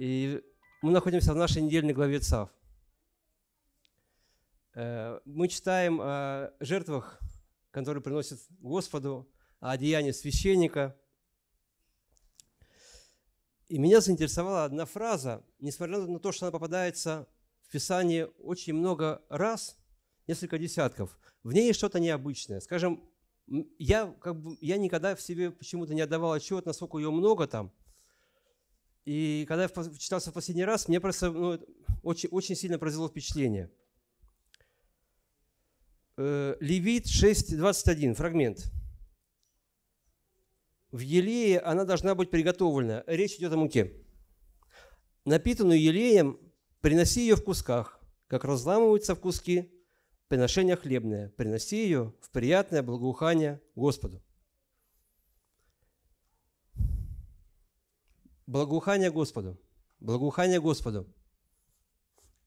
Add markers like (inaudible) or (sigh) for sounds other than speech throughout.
И мы находимся в нашей недельной главе ЦАВ. Э, мы читаем о жертвах, которые приносят Господу, о деянии священника. И меня заинтересовала одна фраза, несмотря на то, что она попадается в Писании очень много раз, несколько десятков. В ней что-то необычное. Скажем, я, как бы, я никогда в себе почему-то не отдавал отчет, насколько ее много там – и когда я читался в последний раз, мне просто ну, очень, очень сильно произвело впечатление. Э, Левит 6.21, фрагмент. В елее она должна быть приготовлена. Речь идет о муке. Напитанную елеем приноси ее в кусках, как разламываются в куски приношение хлебное. Приноси ее в приятное благоухание Господу. Благоухание Господу. Благоухание Господу.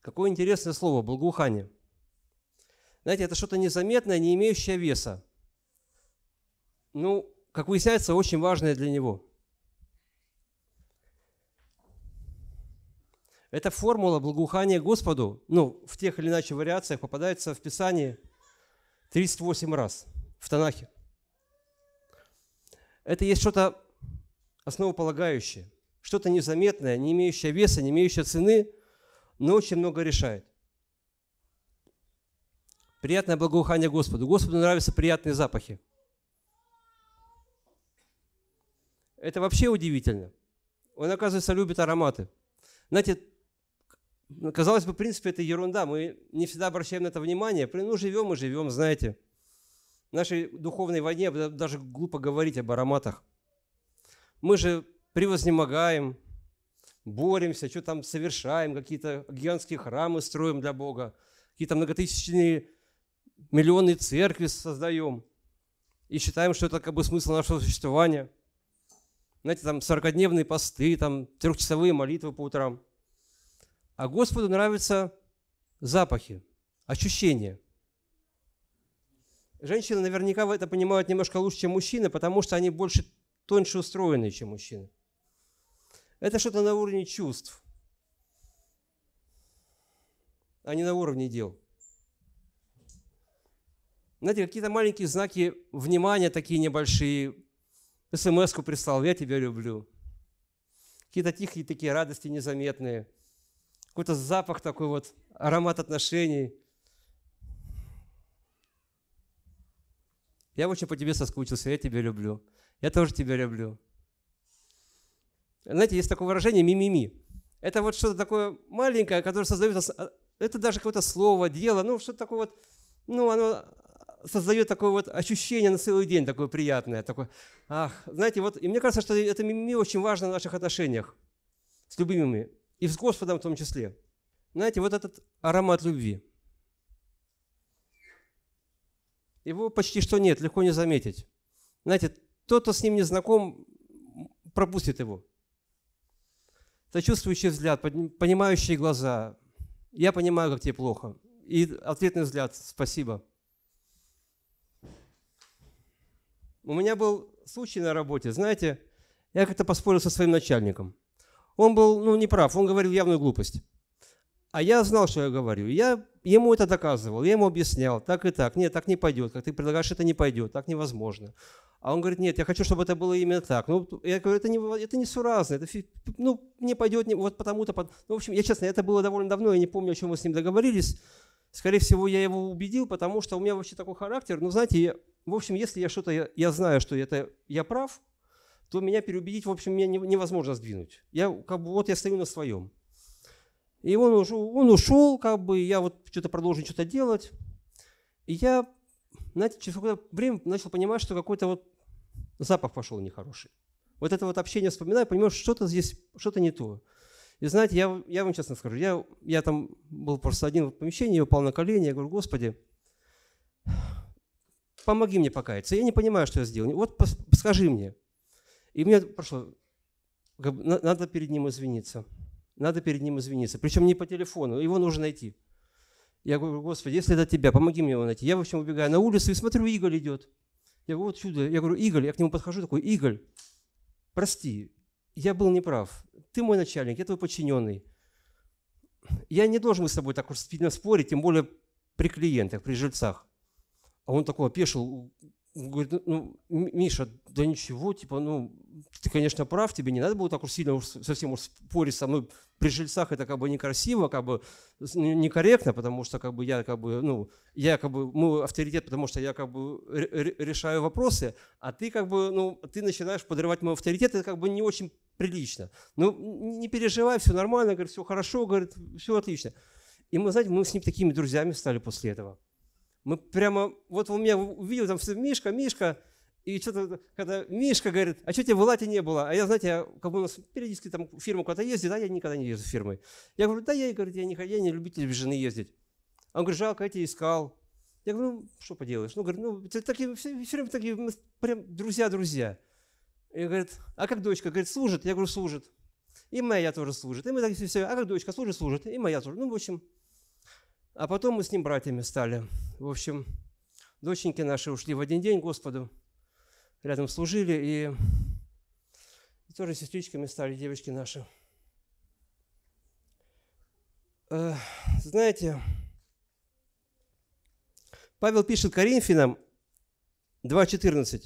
Какое интересное слово – благоухание. Знаете, это что-то незаметное, не имеющее веса. Ну, как выясняется, очень важное для него. Эта формула благоухания Господу, ну, в тех или иначе вариациях попадается в Писании 38 раз в Танахе. Это есть что-то основополагающее – что-то незаметное, не имеющее веса, не имеющее цены, но очень много решает. Приятное благоухание Господу. Господу нравятся приятные запахи. Это вообще удивительно. Он, оказывается, любит ароматы. Знаете, казалось бы, в принципе, это ерунда. Мы не всегда обращаем на это внимание. Ну, живем и живем, знаете. В нашей духовной войне даже глупо говорить об ароматах. Мы же превознемогаем, боремся, что там совершаем, какие-то гигантские храмы строим для Бога, какие-то многотысячные миллионы церкви создаем и считаем, что это как бы смысл нашего существования. Знаете, там 40-дневные посты, там трехчасовые молитвы по утрам. А Господу нравятся запахи, ощущения. Женщины наверняка это понимают немножко лучше, чем мужчины, потому что они больше тоньше устроены, чем мужчины. Это что-то на уровне чувств, а не на уровне дел. Знаете, какие-то маленькие знаки внимания такие небольшие. СМС-ку прислал, я тебя люблю. Какие-то тихие такие радости незаметные. Какой-то запах такой вот, аромат отношений – Я очень по тебе соскучился, я тебя люблю. Я тоже тебя люблю. Знаете, есть такое выражение «мимими». Это вот что-то такое маленькое, которое создает... А, это даже какое-то слово, дело, ну, что-то такое вот... Ну, оно а, создает такое вот ощущение на целый день, такое приятное, такое... Ах, знаете, вот... И мне кажется, что это мимими очень важно в наших отношениях с любимыми, и с Господом в том числе. Знаете, вот этот аромат любви. Его почти что нет, легко не заметить. Знаете, тот, кто с ним не знаком, пропустит его сочувствующий взгляд, понимающие глаза. Я понимаю, как тебе плохо. И ответный взгляд «спасибо». У меня был случай на работе, знаете, я как-то поспорил со своим начальником. Он был, ну, неправ, он говорил явную глупость. А я знал, что я говорю. Я ему это доказывал, я ему объяснял, так и так. Нет, так не пойдет, как ты предлагаешь, это не пойдет, так невозможно. А он говорит, нет, я хочу, чтобы это было именно так. Ну, я говорю, это, не, это несуразно, это, ну, мне пойдет не, вот потому-то. Под... Ну, в общем, я честно, это было довольно давно, я не помню, о чем мы с ним договорились. Скорее всего, я его убедил, потому что у меня вообще такой характер. Ну, знаете, я, в общем, если я что-то, я, я знаю, что это я прав, то меня переубедить, в общем, меня невозможно сдвинуть. Я как бы вот я стою на своем. И он, уж, он ушел, как бы, я вот что-то продолжил что-то делать. И я, знаете, через какое-то время начал понимать, что какой-то вот запах пошел нехороший. Вот это вот общение вспоминаю, понимаю, что что-то здесь, что-то не то. И знаете, я, я вам честно скажу, я, я там был просто один в помещении, я упал на колени, я говорю, Господи, помоги мне покаяться. Я не понимаю, что я сделал. Вот скажи мне. И мне прошло, надо перед ним извиниться. Надо перед ним извиниться. Причем не по телефону, его нужно найти. Я говорю, Господи, если это тебя, помоги мне его найти. Я, в общем, убегаю на улицу и смотрю, Игорь идет. Я говорю, вот чудо. Я говорю, Игорь, я к нему подхожу, такой, Игорь, прости, я был неправ. Ты мой начальник, я твой подчиненный. Я не должен с тобой так уж спорить, тем более при клиентах, при жильцах. А он такой опешил, говорит, ну, ну Миша, да ничего, типа, ну, ты, конечно, прав, тебе не надо было так уж сильно уж, совсем уж спорить со мной при жильцах, это как бы некрасиво, как бы некорректно, потому что как бы я как бы, ну, я как бы, мы авторитет, потому что я как бы решаю вопросы, а ты как бы, ну, ты начинаешь подрывать мой авторитет, это как бы не очень прилично. Ну, не переживай, все нормально, говорит, все хорошо, говорит, все отлично. И мы, знаете, мы с ним такими друзьями стали после этого. Мы прямо, вот он меня увидел, там все, Мишка, Мишка, и что-то, когда Мишка говорит, а что тебе в Элате не было? А я, знаете, я, как бы у нас периодически там фирма куда-то ездит, а я никогда не езжу в фирмой. Я говорю, да я, говорит, я не, я не любитель без жены ездить. Он говорит, жалко, я тебя искал. Я говорю, ну, что поделаешь? Ну, говорит, ну, такие, все, все время такие, мы прям друзья-друзья. И говорит, а как дочка? Говорит, служит. Я говорю, служит. И моя тоже служит. И мы так все, все. А как дочка служит, служит. И моя тоже. Ну, в общем, а потом мы с ним братьями стали. В общем, доченьки наши ушли в один день Господу, рядом служили, и, и тоже сестричками стали девочки наши. Э, знаете, Павел пишет Коринфянам 2.14.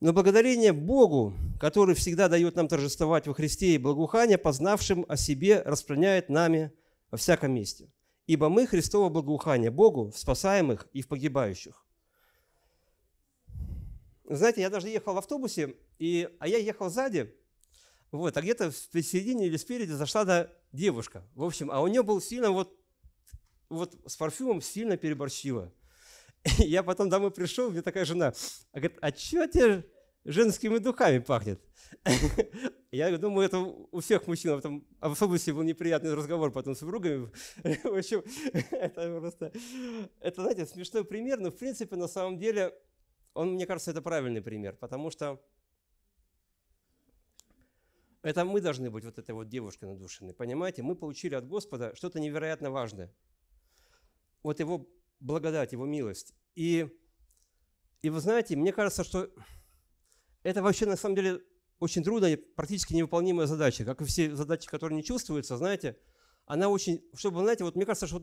«Но благодарение Богу, который всегда дает нам торжествовать во Христе и благоухание, познавшим о себе, распространяет нами во всяком месте» ибо мы Христово благоухание Богу в спасаемых и в погибающих. Знаете, я даже ехал в автобусе, и, а я ехал сзади, вот, а где-то в середине или спереди зашла да, девушка. В общем, а у нее был сильно вот, вот с парфюмом сильно переборщила. И (laughs) я потом домой пришел, мне такая жена, а говорит, а что тебе женскими духами пахнет? (laughs) Я думаю, это у всех мужчин, а а в этом в автобусе был неприятный разговор потом с супругами. (laughs) В общем, (laughs) это просто, это, знаете, смешной пример, но, в принципе, на самом деле, он, мне кажется, это правильный пример, потому что это мы должны быть вот этой вот девушкой надушенной, понимаете? Мы получили от Господа что-то невероятно важное. Вот Его благодать, Его милость. И, и вы знаете, мне кажется, что это вообще на самом деле очень трудная, практически невыполнимая задача, как и все задачи, которые не чувствуются, знаете, она очень, чтобы, знаете, вот мне кажется, что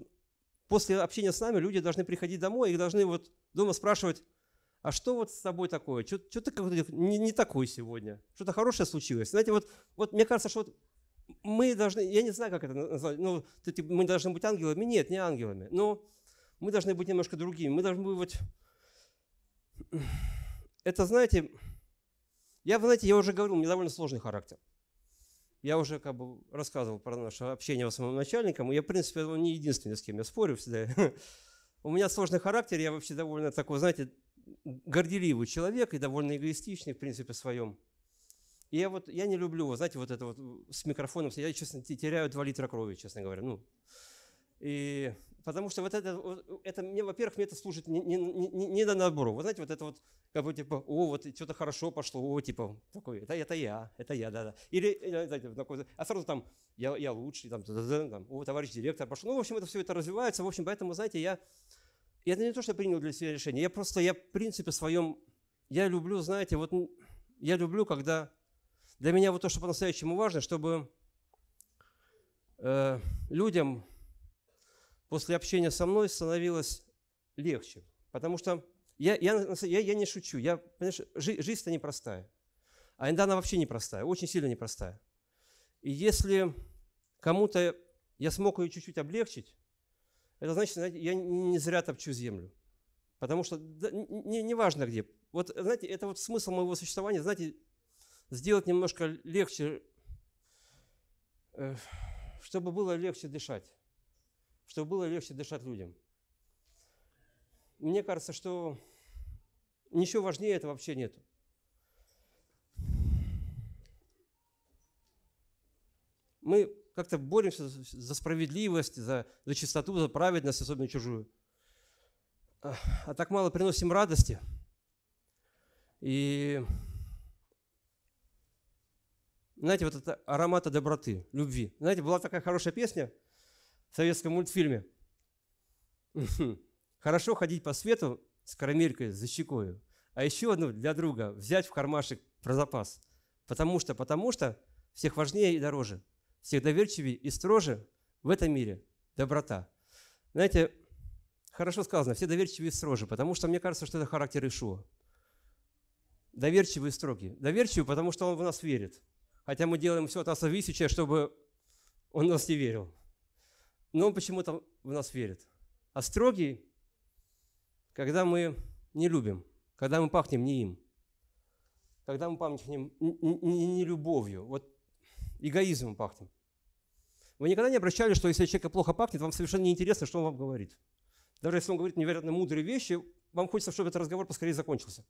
после общения с нами люди должны приходить домой и должны вот дома спрашивать, а что вот с тобой такое? Что, что ты как то не, не такой сегодня? Что-то хорошее случилось? Знаете, вот, вот мне кажется, что вот мы должны, я не знаю, как это назвать, ну, мы должны быть ангелами? Нет, не ангелами, но мы должны быть немножко другими, мы должны быть вот... Это, знаете, я, вы знаете, я уже говорил, у меня довольно сложный характер. Я уже как бы рассказывал про наше общение с моим начальником, я, в принципе, он не единственный, с кем я спорю всегда. (laughs) У меня сложный характер, я вообще довольно такой, знаете, горделивый человек и довольно эгоистичный, в принципе, в своем. И я вот, я не люблю, вы знаете, вот это вот с микрофоном, я, честно, теряю 2 литра крови, честно говоря, ну. И Потому что вот это, это мне, во-первых, мне это служит не, не, не, не до набору. Вы знаете, вот это вот, как бы типа, о, вот что-то хорошо пошло, о, типа, такой, это, это я, это я, да-да. Или, э, э, знаете, такой, а сразу там, я, я лучший, там, там, о, товарищ директор пошел. Ну, в общем, это все это развивается. В общем, поэтому, знаете, я, это не то, что я принял для себя решение, я просто, я, в принципе, своем, я люблю, знаете, вот, я люблю, когда, для меня вот то, что по-настоящему важно, чтобы э, людям, после общения со мной становилось легче. Потому что я, я, я, я не шучу. Я, понимаешь, жизнь-то непростая. А иногда она вообще непростая, очень сильно непростая. И если кому-то я смог ее чуть-чуть облегчить, это значит, знаете, я не зря топчу землю. Потому что да, не, не важно где. Вот, знаете, это вот смысл моего существования, знаете, сделать немножко легче, э, чтобы было легче дышать чтобы было легче дышать людям. Мне кажется, что ничего важнее этого вообще нету. Мы как-то боремся за справедливость, за, за чистоту, за праведность, особенно чужую. А так мало приносим радости. И знаете, вот это аромата доброты, любви. Знаете, была такая хорошая песня – советском мультфильме. (laughs) Хорошо ходить по свету с карамелькой за щекою, а еще одну для друга взять в кармашек про запас. Потому что, потому что всех важнее и дороже, всех доверчивее и строже в этом мире доброта. Знаете, хорошо сказано, все доверчивые и строже, потому что мне кажется, что это характер Ишуа. Доверчивые и строгие. Доверчивый, потому что он в нас верит. Хотя мы делаем все от зависящее, чтобы он нас не верил но он почему-то в нас верит. А строгий, когда мы не любим, когда мы пахнем не им, когда мы пахнем не любовью, вот эгоизмом пахнем. Вы никогда не обращали, что если человек плохо пахнет, вам совершенно не интересно, что он вам говорит. Даже если он говорит невероятно мудрые вещи, вам хочется, чтобы этот разговор поскорее закончился.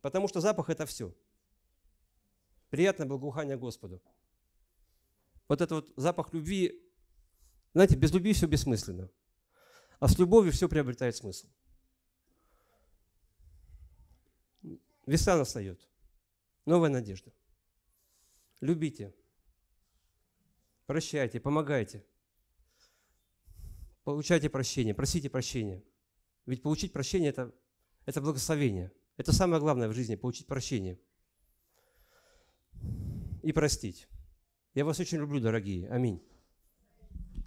Потому что запах – это все. Приятное благоухание Господу. Вот этот вот запах любви знаете, без любви все бессмысленно. А с любовью все приобретает смысл. Весна настает. Новая надежда. Любите. Прощайте, помогайте. Получайте прощение, просите прощения. Ведь получить прощение это, – это благословение. Это самое главное в жизни – получить прощение. И простить. Я вас очень люблю, дорогие. Аминь.